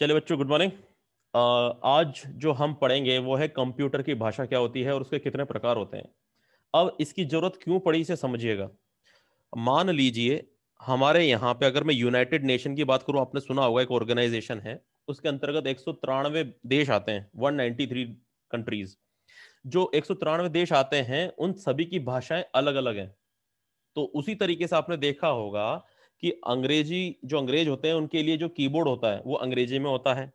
चलिए बच्चों good morning आज जो हम पढ़ेंगे वो है कंप्यूटर की भाषा क्या होती है और उसके कितने प्रकार होते हैं अब इसकी जरूरत क्यों पड़ी इसे समझिएगा मान लीजिए हमारे यहाँ पे अगर मैं यूनाइटेड नेशन की बात करूँ आपने सुना होगा एक ऑर्गेनाइजेशन है उसके अंतर्गत एक देश आते हैं वन कंट्रीज जो एक देश आते हैं उन सभी की भाषाएं अलग अलग हैं तो उसी तरीके से आपने देखा होगा कि अंग्रेजी जो अंग्रेज होते हैं उनके लिए जो कीबोर्ड होता है वो अंग्रेजी में होता है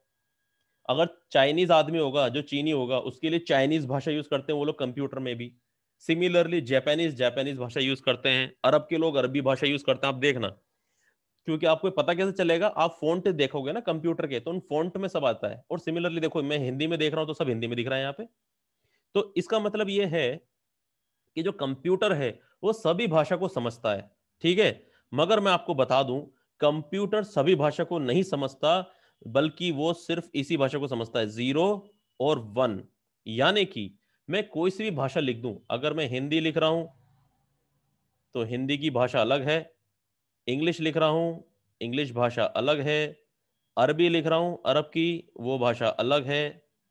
अगर चाइनीज आदमी होगा जो चीनी होगा उसके लिए चाइनीज भाषा यूज करते हैं वो लोग कंप्यूटर में भी सिमिलरली जैपनीज जैपनीज भाषा यूज करते हैं अरब के लोग अरबी भाषा यूज करते हैं आप देखना क्योंकि आपको पता कैसे चलेगा आप फोन देखोगे ना कंप्यूटर के तो उन फोन में सब आता है और सिमिलरली देखो मैं हिंदी में देख रहा हूँ तो सब हिंदी में दिख रहा है यहाँ पे तो इसका मतलब ये है कि जो कंप्यूटर है वो सभी भाषा को समझता है ठीक है मगर मैं आपको बता दूं कंप्यूटर सभी भाषा को नहीं समझता बल्कि वो सिर्फ इसी भाषा को समझता है जीरो और वन यानी कि मैं कोई सी भी भाषा लिख दूं अगर मैं हिंदी लिख रहा हूं तो हिंदी की भाषा अलग है इंग्लिश लिख रहा हूं इंग्लिश भाषा अलग है अरबी लिख रहा हूं अरब की वो भाषा अलग है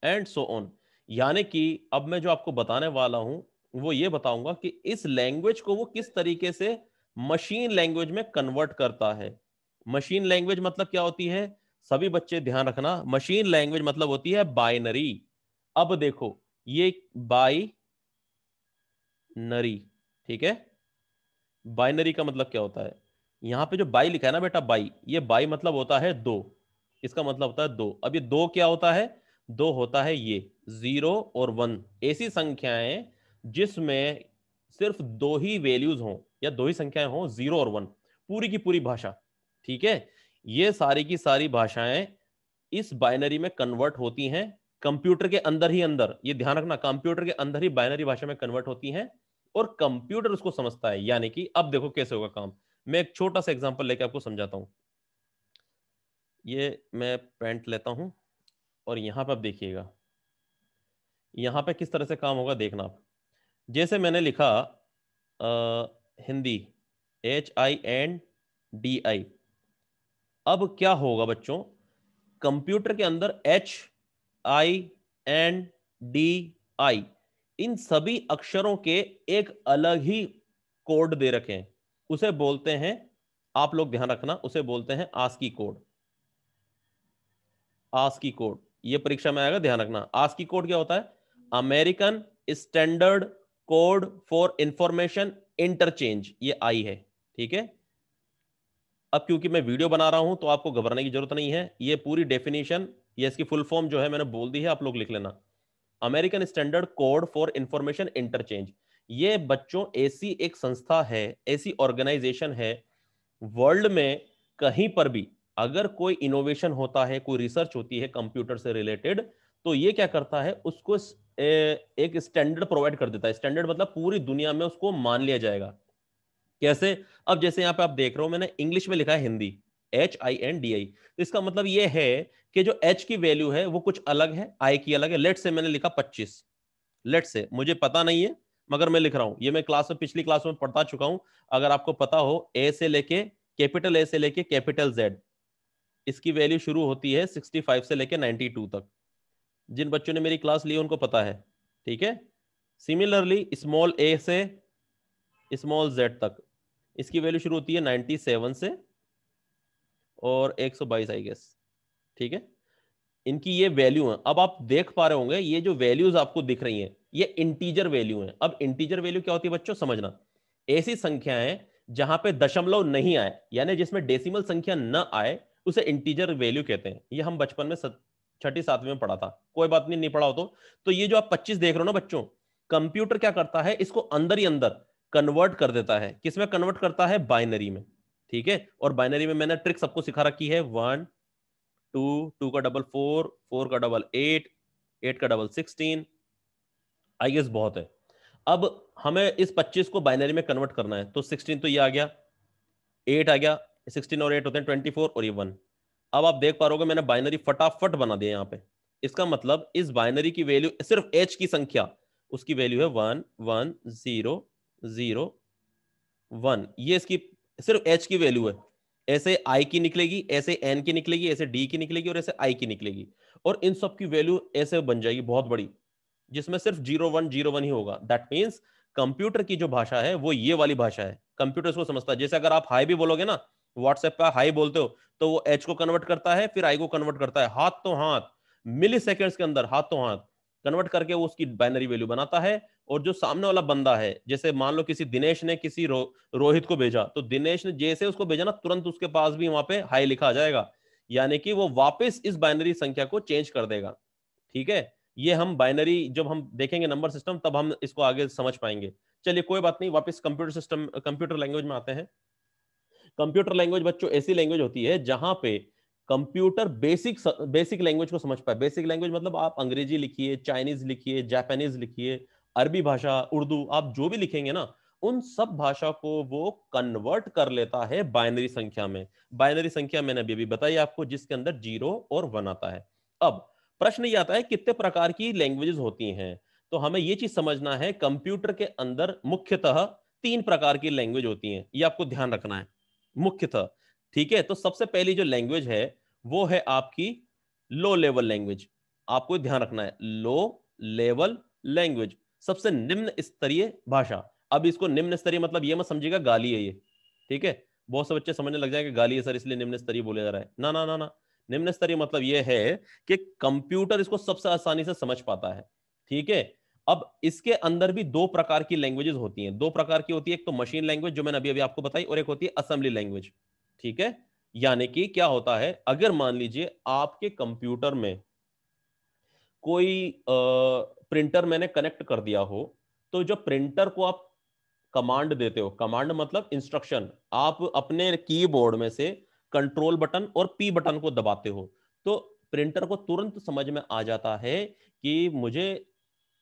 एंड सो ऑन यानी कि अब मैं जो आपको बताने वाला हूं वो ये बताऊंगा कि इस लैंग्वेज को वो किस तरीके से मशीन लैंग्वेज में कन्वर्ट करता है मशीन लैंग्वेज मतलब क्या होती है सभी बच्चे ध्यान रखना मशीन लैंग्वेज मतलब होती है बाइनरी अब देखो ये बाई नरी ठीक है बाइनरी का मतलब क्या होता है यहां पे जो बाई लिखा है ना बेटा बाई ये बाई मतलब होता है दो इसका मतलब होता है दो अब ये दो क्या होता है दो होता है ये जीरो और वन ऐसी संख्याएं जिसमें सिर्फ दो ही वैल्यूज हों या दो ही संख्याएं हो जीरो और वन पूरी की पूरी भाषा ठीक है ये सारी की सारी भाषाएं इस बाइनरी में कन्वर्ट होती हैं कंप्यूटर के अंदर ही अंदर ये ध्यान रखना कंप्यूटर के अंदर ही बाइनरी भाषा में कन्वर्ट होती हैं और कंप्यूटर उसको समझता है यानी कि अब देखो कैसे होगा काम मैं एक छोटा सा एग्जाम्पल लेके आपको समझाता हूं ये मैं पेंट लेता हूं और यहां पर आप देखिएगा यहां पर किस तरह से काम होगा देखना आप जैसे मैंने लिखा आ, Hindi H I N D I अब क्या होगा बच्चों कंप्यूटर के अंदर H I N D I इन सभी अक्षरों के एक अलग ही कोड दे रखे हैं उसे बोलते हैं आप लोग ध्यान रखना उसे बोलते हैं आस्की कोड आस्की कोड ये परीक्षा में आएगा ध्यान रखना आस्की कोड क्या होता है American standard code for information interchange ये आई है ठीक है अब क्योंकि मैं वीडियो बना रहा हूं तो आपको घबराने की जरूरत नहीं है ये पूरी डेफिनेशन ये इसकी फुल फॉर्म जो है मैंने बोल दी है आप लोग लिख लेना American standard code for information interchange ये बच्चों ऐसी एक संस्था है ऐसी ऑर्गेनाइजेशन है वर्ल्ड में कहीं पर भी अगर कोई इनोवेशन होता है कोई रिसर्च होती है कंप्यूटर से रिलेटेड तो ये क्या करता है उसको एक स्टैंडर्ड प्रोवाइड कर देता है स्टैंडर्ड मतलब पूरी दुनिया में उसको मान लिया जाएगा कैसे अब जैसे यहाँ पे आप देख रहे हो मैंने इंग्लिश में लिखा है Hindi H I N D I तो इसका मतलब ये है कि जो एच की वैल्यू है वो कुछ अलग है आई की अलग है लेट से मैंने लिखा पच्चीस लेट से मुझे पता नहीं है मगर मैं लिख रहा हूं ये मैं क्लास में पिछली क्लास में पढ़ता चुका हूं अगर आपको पता हो ए से लेके कैपिटल ए से लेके कैपिटल जेड इसकी वैल्यू शुरू होती है 65 से लेके 92 तक जिन बच्चों ने मेरी क्लास ली उनको पता है ठीक है सिमिलरली स्मॉल ए से स्मॉल जेड तक इसकी वैल्यू शुरू होती है 97 से और 122 आई गेस ठीक है इनकी ये वैल्यू है अब आप देख पा रहे होंगे ये जो वैल्यूज आपको दिख रही हैं ये इंटीजर वैल्यू है अब इंटीजर वैल्यू क्या होती है बच्चों समझना ऐसी संख्याएं जहां पे दशमलव नहीं आए यानी जिसमें डेसिमल संख्या न आए उसे इंटीजर वैल्यू कहते हैं ये हम बचपन में छठी सातवीं में पढ़ा था कोई बात नहीं नहीं पढ़ा हो तो तो ये जो आप पच्चीस देख रहे हो ना बच्चों कंप्यूटर क्या करता है इसको अंदर ही अंदर कन्वर्ट कर देता है किसमें कन्वर्ट करता है बाइनरी में ठीक है और बाइनरी में मैंने ट्रिक सबको सिखा रखी है वन टू टू का डबल फोर फोर का डबल एट एट का डबल सिक्सटीन आई गेस बहुत है अब हमें इस 25 को बाइनरी में कन्वर्ट करना है तो 16 तो ये आ गया 8 आ गया 16 और 8 होते हैं 24 और ये 1 अब आप देख पा रहे हो मैंने बाइनरी फटाफट बना दिया यहाँ पे इसका मतलब इस बाइनरी की वैल्यू सिर्फ एच की संख्या उसकी वैल्यू है one one zero zero one ये इसकी सिर्फ एच की वैल्यू है ऐसे आई की निकलेगी ऐसे एन की निकलेगी ऐसे डी की निकलेगी और ऐसे आई की निकलेगी और इन सब की वैल्यू ऐसे बन जाएगी बहुत बड़ी जिसमें सिर्फ जीरो वन जीरो वन ही होगा दैट मीन्स कंप्यूटर की जो भाषा है वो ये वाली भाषा है कंप्यूटर को समझता है जैसे अगर आप हाई भी बोलोगे ना व्हाट्सएप का हाई बोलते हो तो वो एच को कन्वर्ट करता है फिर आई को कन्वर्ट करता है हाथ तो हाथ मिली सेकेंड्स के अंदर हाथ तो हाथ कन्वर्ट करके वो उसकी बाइनरी वैल्यू बनाता है और जो सामने वाला बंदा है जैसे मान लो किसी दिनेश ने किसी रो, रोहित को भेजा तो दिनेश ने जैसे उसको भेजा ना तुरंत उसके पास भी वहां पे हाई लिखा आ जाएगा यानी कि वो वापस इस बाइनरी संख्या को चेंज कर देगा ठीक है ये हम बाइनरी जब हम देखेंगे नंबर सिस्टम तब हम इसको आगे समझ पाएंगे चलिए कोई बात नहीं वापस कंप्यूटर सिस्टम कंप्यूटर लैंग्वेज में आते हैं कंप्यूटर लैंग्वेज बच्चों ऐसी लैंग्वेज होती है जहां पे कंप्यूटर बेसिक बेसिक लैंग्वेज को समझ पाए बेसिक लैंग्वेज मतलब आप अंग्रेजी लिखिए चाइनीज लिखिए जापानीज लिखिए अरबी भाषा उर्दू आप जो भी लिखेंगे ना उन सब भाषा को वो कन्वर्ट कर लेता है बाइनरी संख्या में बाइनरी संख्या मैंने अभी अभी बताई आपको जिसके अंदर जीरो और वन आता है अब प्रश्न ये आता है कितने प्रकार की लैंग्वेजेस होती हैं तो हमें ये चीज समझना है कंप्यूटर के अंदर मुख्यतः तीन प्रकार की लैंग्वेज होती हैं ये आपको ध्यान रखना है मुख्यतः ठीक है तो सबसे पहली जो लैंग्वेज है वो है आपकी लो लेवल लैंग्वेज आपको ध्यान रखना है लो लेवल लैंग्वेज सबसे निम्न स्तरीय भाषा अब इसको निम्न स्तरीय मतलब ये मत समझिएगा गाली है ये ठीक है बहुत से बच्चे समझने लग कि गाली है सर इसलिए निम्न स्तरीय बोले जा रहा है ना ना ना ना निम्न स्तरीय मतलब ये है कि कंप्यूटर इसको सबसे आसानी से समझ पाता है ठीक है अब इसके अंदर भी दो प्रकार की लैंग्वेजेस होती हैं दो प्रकार की होती है एक तो मशीन लैंग्वेज जो मैंने अभी अभी आपको बताई और एक होती है असेंबली लैंग्वेज ठीक है यानी कि क्या होता है अगर मान लीजिए आपके कंप्यूटर में कोई आ, प्रिंटर मैंने कनेक्ट कर दिया हो तो जो प्रिंटर को आप कमांड देते हो कमांड मतलब इंस्ट्रक्शन आप अपने कीबोर्ड में से कंट्रोल बटन और पी बटन को दबाते हो तो प्रिंटर को तुरंत समझ में आ जाता है कि मुझे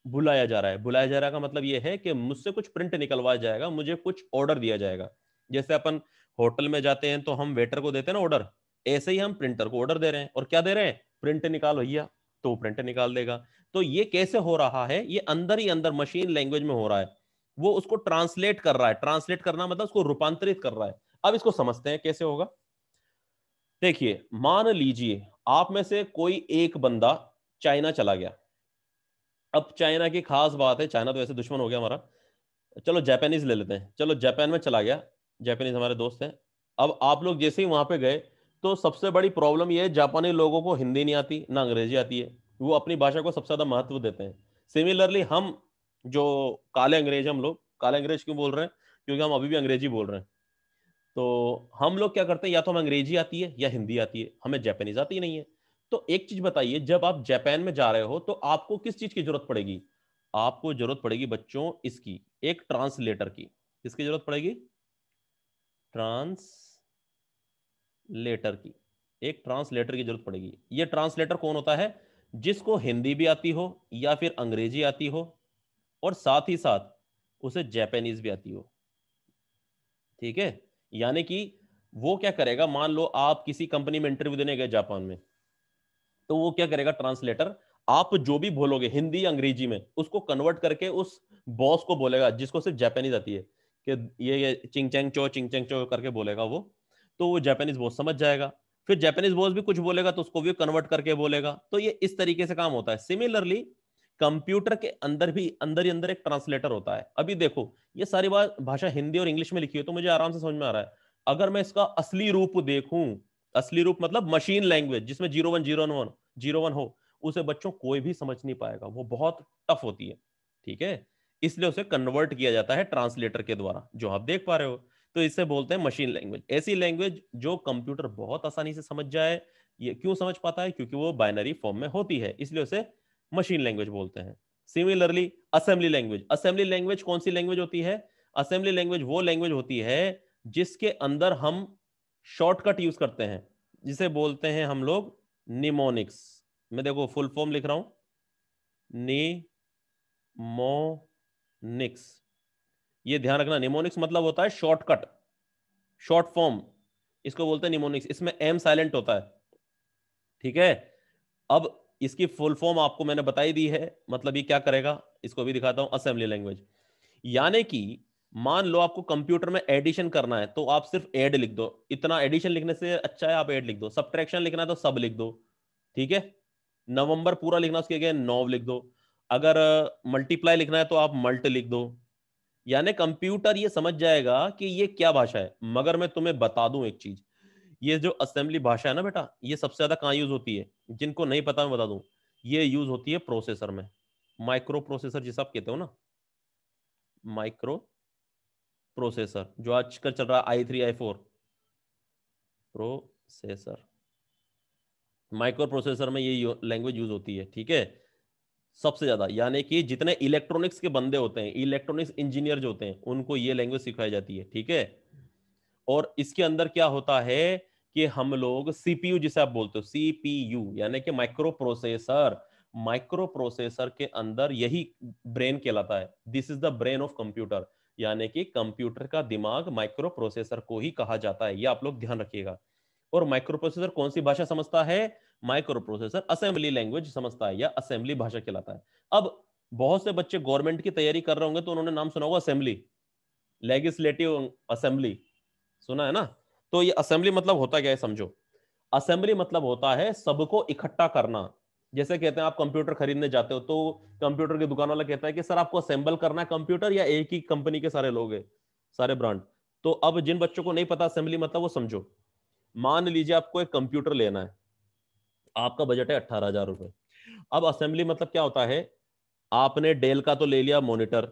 बुलाया जा रहा है बुलाया जा रहा का मतलब यह है कि मुझसे कुछ प्रिंट निकलवाया जाएगा मुझे कुछ ऑर्डर दिया जाएगा जैसे अपन होटल में जाते हैं तो हम वेटर को देते हैं ना ऑर्डर ऐसे ही हम प्रिंटर को ऑर्डर दे रहे हैं और क्या दे रहे हैं प्रिंट निकाल भैया तो प्रिंट निकाल देगा तो ये कैसे हो रहा है ये अंदर ही अंदर मशीन लैंग्वेज में हो रहा है वो उसको ट्रांसलेट कर रहा है ट्रांसलेट करना मतलब उसको रूपांतरित कर रहा है अब इसको समझते हैं कैसे होगा देखिए मान लीजिए आप में से कोई एक बंदा चाइना चला गया अब चाइना की खास बात है चाइना तो वैसे दुश्मन हो गया हमारा चलो जापानीज ले लेते हैं चलो जापान में चला गया जापानीज हमारे दोस्त हैं अब आप लोग जैसे ही वहाँ पे गए तो सबसे बड़ी प्रॉब्लम यह है जापानी लोगों को हिंदी नहीं आती ना अंग्रेजी आती है वो अपनी भाषा को सबसे ज़्यादा महत्व देते हैं सिमिलरली हम जो काले अंग्रेज हम लोग काले अंग्रेज क्यों बोल रहे हैं क्योंकि हम अभी भी अंग्रेजी बोल रहे हैं तो हम लोग क्या करते हैं या तो हमें अंग्रेजी आती है या हिंदी आती है हमें जापानीज आती नहीं है तो एक चीज बताइए जब आप जापान में जा रहे हो तो आपको किस चीज की जरूरत पड़ेगी आपको जरूरत पड़ेगी बच्चों इसकी एक ट्रांसलेटर की किसकी जरूरत पड़ेगी ट्रांसलेटर की एक ट्रांसलेटर की जरूरत पड़ेगी ये ट्रांसलेटर कौन होता है जिसको हिंदी भी आती हो या फिर अंग्रेजी आती हो और साथ ही साथ उसे जैपनीज भी आती हो ठीक है यानी कि वो क्या करेगा मान लो आप किसी कंपनी में इंटरव्यू देने गए जापान में तो वो क्या करेगा ट्रांसलेटर आप जो भी बोलोगे हिंदी अंग्रेजी में उसको कन्वर्ट करके उस बॉस को बोलेगा जिसको सिर्फ जापानीज आती है कि ये, ये चिंग चैंग चो चिंग चैंग चो करके बोलेगा वो तो वो जापानीज बॉस समझ जाएगा फिर जापानीज बॉस भी कुछ बोलेगा तो उसको भी कन्वर्ट करके बोलेगा तो ये इस तरीके से काम होता है सिमिलरली कंप्यूटर के अंदर भी अंदर ही अंदर एक ट्रांसलेटर होता है अभी देखो ये सारी बात भाषा हिंदी और इंग्लिश में लिखी है तो मुझे आराम से समझ में आ रहा है अगर मैं इसका असली रूप देखूं असली रूप मतलब मशीन लैंग्वेज जिसमें zero one zero one zero one हो उसे बच्चों कोई भी समझ नहीं पाएगा वो बहुत टफ होती है ठीक है इसलिए उसे कन्वर्ट किया जाता है ट्रांसलेटर के द्वारा जो आप देख पा रहे हो तो इसे बोलते हैं मशीन लैंग्वेज ऐसी लैंग्वेज जो कंप्यूटर बहुत आसानी से समझ जाए ये क्यों समझ पाता है क्योंकि वो बाइनरी फॉर्म में होती है इसलिए उसे मशीन लैंग्वेज बोलते हैं similarly assembly language assembly language कौन सी लैंग्वेज होती है असेंबली लैंग्वेज वो लैंग्वेज होती है जिसके अंदर हम शॉर्टकट यूज करते हैं जिसे बोलते हैं हम लोग निमोनिक्स मैं देखो फुल फॉर्म लिख रहा हूं निमोनिक्स ये ध्यान रखना निमोनिक्स मतलब होता है शॉर्टकट शॉर्ट फॉर्म इसको बोलते हैं निमोनिक्स इसमें एम साइलेंट होता है ठीक है अब इसकी फुल फॉर्म आपको मैंने बताई दी है मतलब ये क्या करेगा इसको भी दिखाता हूं असेंबली लैंग्वेज यानी कि मान लो आपको कंप्यूटर में एडिशन करना है तो आप सिर्फ एड लिख दो इतना एडिशन लिखने से अच्छा है आप एड लिख दो सब्ट्रैक्शन लिखना है तो सब लिख दो ठीक है नवंबर पूरा लिखना उसके अगेन नौ लिख दो अगर मल्टीप्लाई लिखना है तो आप मल्ट लिख दो यानी कंप्यूटर ये समझ जाएगा कि ये क्या भाषा है मगर मैं तुम्हें बता दूं एक चीज ये जो असेंबली भाषा है ना बेटा ये सबसे ज्यादा कहाँ यूज होती है जिनको नहीं पता मैं बता दूं ये यूज होती है प्रोसेसर में माइक्रो प्रोसेसर जिसे आप कहते हो ना माइक्रो प्रोसेसर जो आजकल चल रहा है I three I four processor micro processor में ये लैंग्वेज यूज होती है ठीक है सबसे ज्यादा यानी कि जितने इलेक्ट्रॉनिक्स के बंदे होते हैं इलेक्ट्रॉनिक्स इंजीनियर जो होते हैं उनको ये लैंग्वेज सिखाई जाती है ठीक है और इसके अंदर क्या होता है कि हम लोग सीपीयू जिसे आप बोलते हो सीपीयू यानी कि माइक्रो प्रोसेसर माइक्रो प्रोसेसर के अंदर यही ब्रेन कहलाता है this is the brain of computer यानी कि कंप्यूटर का दिमाग माइक्रो प्रोसेसर को ही कहा जाता है ये आप लोग ध्यान रखिएगा और माइक्रो प्रोसेसर कौन सी भाषा समझता है माइक्रो प्रोसेसर असेंबली लैंग्वेज समझता है या असेंबली भाषा कहलाता है अब बहुत से बच्चे गवर्नमेंट की तैयारी कर रहे होंगे तो उन्होंने नाम सुना होगा असेंबली लेजिस्लेटिव असेंबली सुना है ना तो ये असेंबली मतलब होता क्या है समझो असेंबली मतलब होता है सबको इकट्ठा करना जैसे कहते हैं आप कंप्यूटर खरीदने जाते हो तो कंप्यूटर की दुकान वाला कहता है कि सर आपको असेंबल करना है कंप्यूटर या एक ही कंपनी के सारे लोग है सारे ब्रांड तो अब जिन बच्चों को नहीं पता असेंबली मतलब वो समझो मान लीजिए आपको एक कंप्यूटर लेना है आपका बजट है अट्ठारह हजार रुपए अब असेंबली मतलब क्या होता है आपने डेल का तो ले लिया मॉनिटर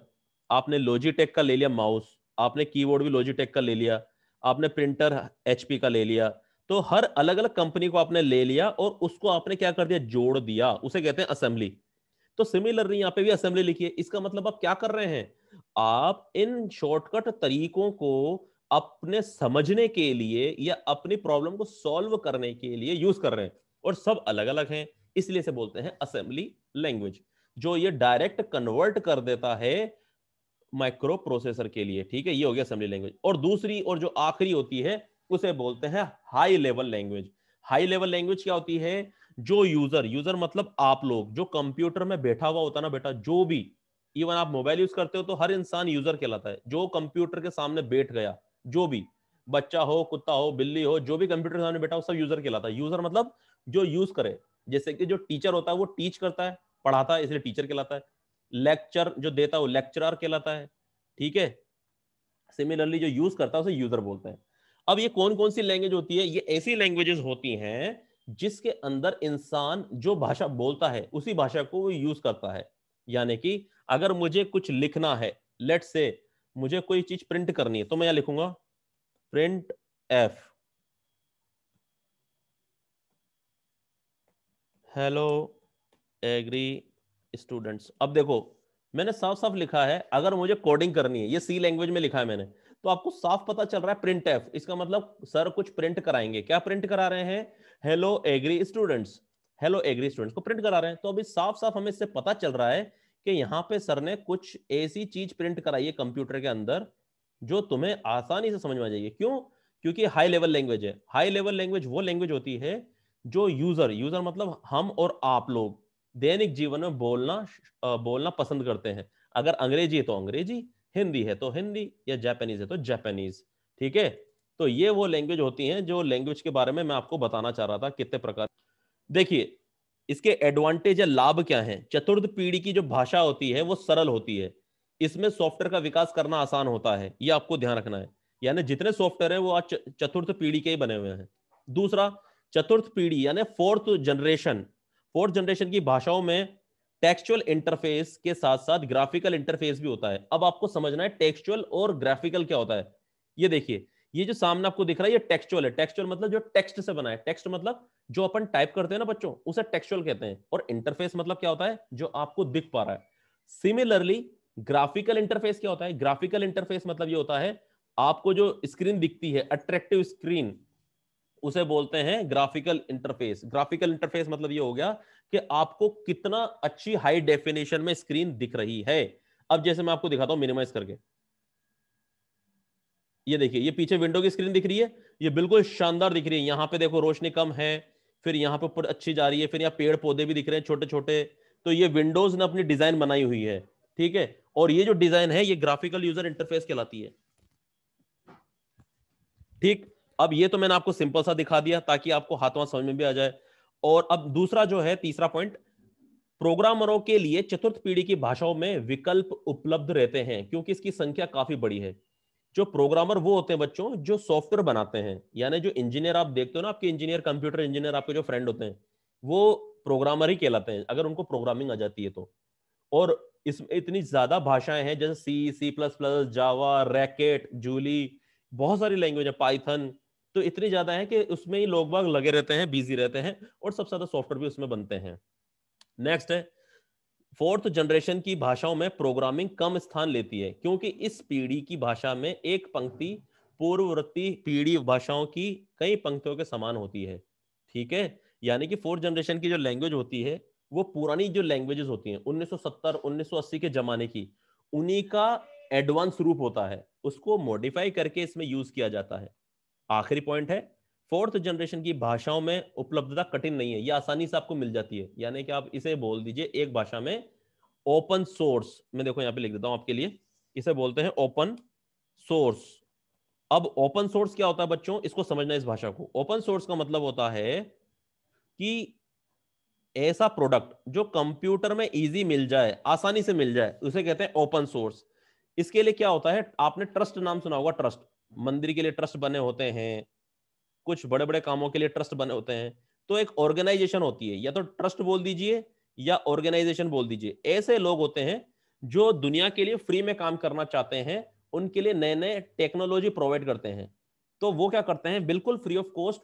आपने लॉजिटेक का ले लिया माउस आपने कीबोर्ड भी लॉजिटेक का ले लिया आपने प्रिंटर एचपी का ले लिया तो हर अलग अलग कंपनी को आपने ले लिया और उसको आपने क्या कर दिया जोड़ दिया उसे कहते हैं असेंबली तो सिमिलरली यहाँ पे भी असेंबली लिखी है इसका मतलब आप क्या कर रहे हैं आप इन शॉर्टकट तरीकों को अपने समझने के लिए या अपनी प्रॉब्लम को सॉल्व करने के लिए यूज कर रहे हैं और सब अलग अलग हैं इसलिए से बोलते हैं असेंबली लैंग्वेज जो ये डायरेक्ट कन्वर्ट कर देता है माइक्रो प्रोसेसर के लिए ठीक है ये हो गया असेंबली लैंग्वेज और दूसरी और जो आखिरी होती है उसे बोलते हैं high level language high level language क्या होती है जो यूजर यूजर मतलब आप लोग जो कंप्यूटर में बैठा हुआ होता ना बेटा जो भी इवन आप मोबाइल यूज करते हो तो हर इंसान यूजर कहलाता है जो कंप्यूटर के सामने बैठ गया जो भी बच्चा हो कुत्ता हो बिल्ली हो जो भी कंप्यूटर के सामने बैठा हो सब यूजर कहलाता है यूजर मतलब जो यूज करे जैसे कि जो टीचर होता है वो टीच करता है पढ़ाता है इसलिए टीचर कहलाता है लेक्चर जो देता है वो लेक्चरर कहलाता है ठीक है सिमिलरली जो यूज करता है उसे यूजर बोलते हैं अब ये कौन कौन सी लैंग्वेज होती है ये ऐसी लैंग्वेजेस होती हैं जिसके अंदर इंसान जो भाषा बोलता है उसी भाषा को वो यूज करता है यानी कि अगर मुझे कुछ लिखना है लेट से मुझे कोई चीज प्रिंट करनी है तो मैं यहां लिखूंगा print f hello agri students अब देखो मैंने साफ साफ लिखा है अगर मुझे कोडिंग करनी है ये सी लैंग्वेज में लिखा है मैंने तो आपको साफ पता चल रहा है प्रिंट एफ इसका मतलब सर कुछ प्रिंट कराएंगे क्या प्रिंट करा रहे हैं hello agri students hello agri students को प्रिंट करा रहे हैं तो अभी साफ साफ हमें इससे पता चल रहा है कि यहाँ पे सर ने कुछ ऐसी चीज प्रिंट कराई है कंप्यूटर के अंदर जो तुम्हें आसानी से समझ में आ जाएगी क्यों क्योंकि हाई लेवल लैंग्वेज है हाई लेवल लैंग्वेज वो लैंग्वेज होती है जो यूजर यूजर मतलब हम और आप लोग दैनिक जीवन में बोलना बोलना पसंद करते हैं अगर अंग्रेजी है तो अंग्रेजी हिंदी है तो हिंदी या जापानीज है तो जापानीज ठीक है तो ये वो लैंग्वेज होती हैं जो लैंग्वेज के बारे में मैं आपको बताना चाह रहा था कितने प्रकार देखिए इसके एडवांटेज या लाभ क्या हैं चतुर्थ पीढ़ी की जो भाषा होती है वो सरल होती है इसमें सॉफ्टवेयर का विकास करना आसान होता है ये आपको ध्यान रखना है यानी जितने सॉफ्टवेयर है वो आज चतुर्थ पीढ़ी के ही बने हुए हैं दूसरा चतुर्थ पीढ़ी यानी फोर्थ जनरेशन फोर्थ जनरेशन की भाषाओं में टेक्सचुअल इंटरफेस के साथ साथ ग्राफिकल इंटरफेस भी होता है अब आपको समझना है टेक्सचुअल और ग्राफिकल क्या होता है ये देखिए ये जो सामने आपको दिख रहा है ये टेक्सचुअल है टेक्सचुअल मतलब जो टेक्स्ट से बना है टेक्स्ट मतलब जो अपन टाइप करते हैं ना बच्चों उसे टेक्सचुअल कहते हैं और इंटरफेस मतलब क्या होता है जो आपको दिख पा रहा है सिमिलरली ग्राफिकल इंटरफेस क्या होता है ग्राफिकल इंटरफेस मतलब ये होता है आपको जो स्क्रीन दिखती है अट्रैक्टिव स्क्रीन उसे बोलते हैं ग्राफिकल इंटरफेस ग्राफिकल इंटरफेस मतलब ये हो गया कि आपको कितना अच्छी हाई डेफिनेशन में स्क्रीन दिख रही है अब जैसे मैं आपको दिखाता हूं मिनिमाइज करके ये देखिए ये पीछे विंडो की स्क्रीन दिख रही है ये बिल्कुल शानदार दिख रही है यहां पे देखो रोशनी कम है फिर यहां पे ऊपर अच्छी जा रही है फिर यहाँ पेड़ पौधे भी दिख रहे हैं छोटे छोटे तो ये विंडोज ने अपनी डिजाइन बनाई हुई है ठीक है और ये जो डिजाइन है ये ग्राफिकल यूजर इंटरफेस कहलाती है ठीक अब ये तो मैंने आपको सिंपल सा दिखा दिया ताकि आपको हाथ समझ में भी आ जाए और अब दूसरा जो है तीसरा पॉइंट प्रोग्रामरों के लिए चतुर्थ पीढ़ी की भाषाओं में विकल्प उपलब्ध रहते हैं क्योंकि इसकी संख्या काफी बड़ी है जो प्रोग्रामर वो होते हैं बच्चों जो सॉफ्टवेयर बनाते हैं यानी जो इंजीनियर आप देखते हो ना आपके इंजीनियर कंप्यूटर इंजीनियर आपके जो फ्रेंड होते हैं वो प्रोग्रामर ही कहलाते हैं अगर उनको प्रोग्रामिंग आ जाती है तो और इसमें इतनी ज्यादा भाषाएं हैं जैसे C C plus plus Java Racket Julia बहुत सारी लैंग्वेज है पाइथन तो इतनी ज्यादा है कि उसमें ही लोग बाग लगे रहते हैं बिजी रहते हैं और सबसे ज्यादा सॉफ्टवेयर भी उसमें बनते हैं नेक्स्ट है फोर्थ जनरेशन की भाषाओं में प्रोग्रामिंग कम स्थान लेती है क्योंकि इस पीढ़ी की भाषा में एक पंक्ति पूर्ववर्ती पीढ़ी भाषाओं की कई पंक्तियों के समान होती है ठीक है यानी कि फोर्थ जनरेशन की जो लैंग्वेज होती है वो पुरानी जो लैंग्वेजेस होती हैं 1970 1980 के जमाने की उन्हीं का एडवांस रूप होता है उसको मॉडिफाई करके इसमें यूज किया जाता है आखिरी पॉइंट है फोर्थ जनरेशन की भाषाओं में उपलब्धता कठिन नहीं है यह आसानी से आपको मिल जाती है यानी कि आप इसे बोल दीजिए एक भाषा में ओपन सोर्स मैं देखो यहां पे लिख देता हूं आपके लिए इसे बोलते हैं ओपन सोर्स अब ओपन सोर्स क्या होता है बच्चों इसको समझना इस भाषा को ओपन सोर्स का मतलब होता है कि ऐसा प्रोडक्ट जो कंप्यूटर में इजी मिल जाए आसानी से मिल जाए उसे कहते हैं ओपन सोर्स इसके लिए क्या होता है आपने ट्रस्ट नाम सुना होगा ट्रस्ट मंदिर के लिए ट्रस्ट बने होते हैं कुछ बड़े बड़े कामों के लिए ट्रस्ट बने होते हैं तो एक ऑर्गेनाइजेशन होती है या तो ट्रस्ट बोल दीजिए या ऑर्गेनाइजेशन बोल दीजिए ऐसे लोग होते हैं जो दुनिया के लिए फ्री में काम करना चाहते हैं उनके लिए नए नए टेक्नोलॉजी प्रोवाइड करते हैं तो वो क्या करते हैं बिल्कुल फ्री ऑफ कॉस्ट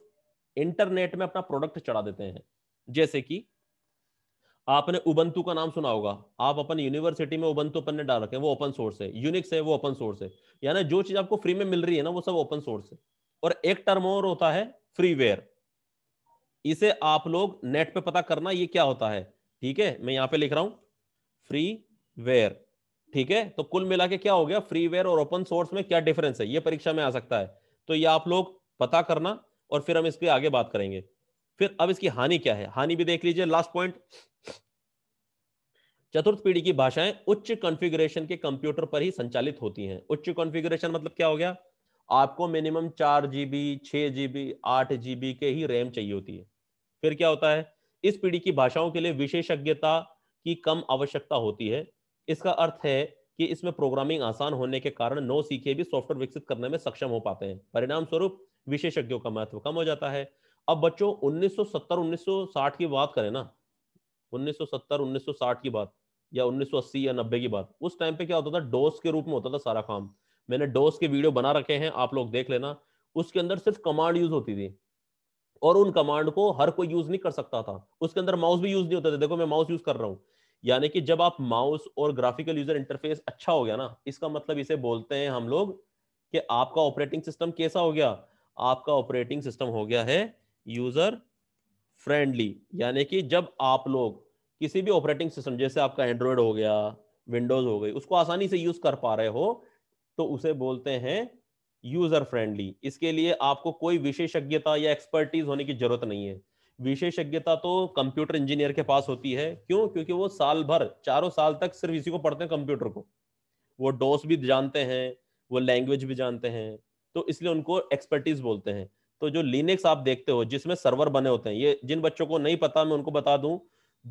इंटरनेट में अपना प्रोडक्ट चढ़ा देते हैं जैसे कि आपने उबंतु का नाम सुना होगा आप अपन यूनिवर्सिटी में उबंतु अपन ने डाल रखे वो ओपन सोर्स है यूनिक्स है वो ओपन सोर्स है यानी जो चीज आपको फ्री में मिल रही है ना वो सब ओपन सोर्स है और एक टर्म और होता है फ्रीवेयर इसे आप लोग नेट पे पता करना ये क्या होता है ठीक है मैं यहाँ पे लिख रहा हूं फ्री वेयर ठीक है तो कुल मिला के क्या हो गया फ्री वेयर और ओपन सोर्स में क्या डिफरेंस है ये परीक्षा में आ सकता है तो ये आप लोग पता करना और फिर हम इसके आगे बात करेंगे फिर अब इसकी हानि क्या है हानि भी देख लीजिए लास्ट पॉइंट चतुर्थ पीढ़ी की भाषाएं उच्च कॉन्फ़िगरेशन के कंप्यूटर पर ही संचालित होती हैं उच्च कॉन्फ़िगरेशन मतलब क्या हो गया आपको मिनिमम चार जीबी छह जीबी आठ जीबी के ही रैम चाहिए होती है फिर क्या होता है इस पीढ़ी की भाषाओं के लिए विशेषज्ञता की कम आवश्यकता होती है इसका अर्थ है कि इसमें प्रोग्रामिंग आसान होने के कारण नो सीखे भी सॉफ्टवेयर विकसित करने में सक्षम हो पाते हैं परिणाम स्वरूप विशेषज्ञों का महत्व कम हो जाता है अब बच्चों 1970 1960 की बात करें ना 1970 1960 की बात या 1980 या 90 की बात उस टाइम पे क्या होता था डोज के रूप में होता था सारा काम मैंने डोज के वीडियो बना रखे हैं आप लोग देख लेना उसके अंदर सिर्फ कमांड यूज होती थी और उन कमांड को हर कोई यूज नहीं कर सकता था उसके अंदर माउस भी यूज नहीं होता था देखो मैं माउस यूज कर रहा हूँ यानी कि जब आप माउस और ग्राफिकल यूजर इंटरफेस अच्छा हो गया ना इसका मतलब इसे बोलते हैं हम लोग कि आपका ऑपरेटिंग सिस्टम कैसा हो गया आपका ऑपरेटिंग सिस्टम हो गया है यूजर फ्रेंडली यानी कि जब आप लोग किसी भी ऑपरेटिंग सिस्टम जैसे आपका एंड्रॉयड हो गया विंडोज हो गई उसको आसानी से यूज कर पा रहे हो तो उसे बोलते हैं यूजर फ्रेंडली इसके लिए आपको कोई विशेषज्ञता या एक्सपर्टीज होने की जरूरत नहीं है विशेषज्ञता तो कंप्यूटर इंजीनियर के पास होती है क्यों क्योंकि वो साल भर चारों साल तक सिर्फ इसी को पढ़ते हैं कंप्यूटर को वो डोस भी जानते हैं वो लैंग्वेज भी जानते हैं तो इसलिए उनको एक्सपर्टीज बोलते हैं तो जो लिनक्स आप देखते हो जिसमें सर्वर बने होते हैं ये जिन बच्चों को नहीं पता मैं उनको बता दूं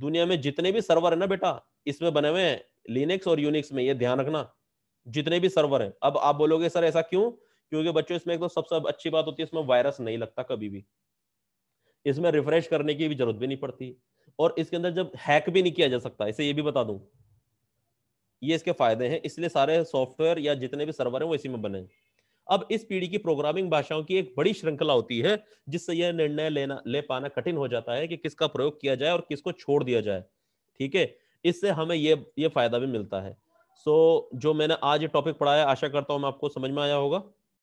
दुनिया में जितने भी सर्वर है ना बेटा इसमें बने हुए हैं लिनक्स और यूनिक्स में ये ध्यान रखना जितने भी सर्वर है अब आप बोलोगे सर ऐसा क्यों क्योंकि बच्चों इसमें एक तो सबसे सब अच्छी बात होती है इसमें वायरस नहीं लगता कभी भी इसमें रिफ्रेश करने की भी जरूरत भी नहीं पड़ती और इसके अंदर जब हैक भी नहीं किया जा सकता इसे ये भी बता दूं ये इसके फायदे हैं इसलिए सारे सॉफ्टवेयर या जितने भी सर्वर हैं वो इसी में बने हैं अब इस पीढ़ी की प्रोग्रामिंग भाषाओं की एक बड़ी श्रृंखला होती है जिससे यह निर्णय लेना ले पाना कठिन हो जाता है कि किसका प्रयोग किया जाए और किसको छोड़ दिया जाए ठीक है इससे हमें ये ये फायदा भी मिलता है सो so, जो मैंने आज ये टॉपिक पढ़ाया आशा करता हूँ मैं आपको समझ में आया होगा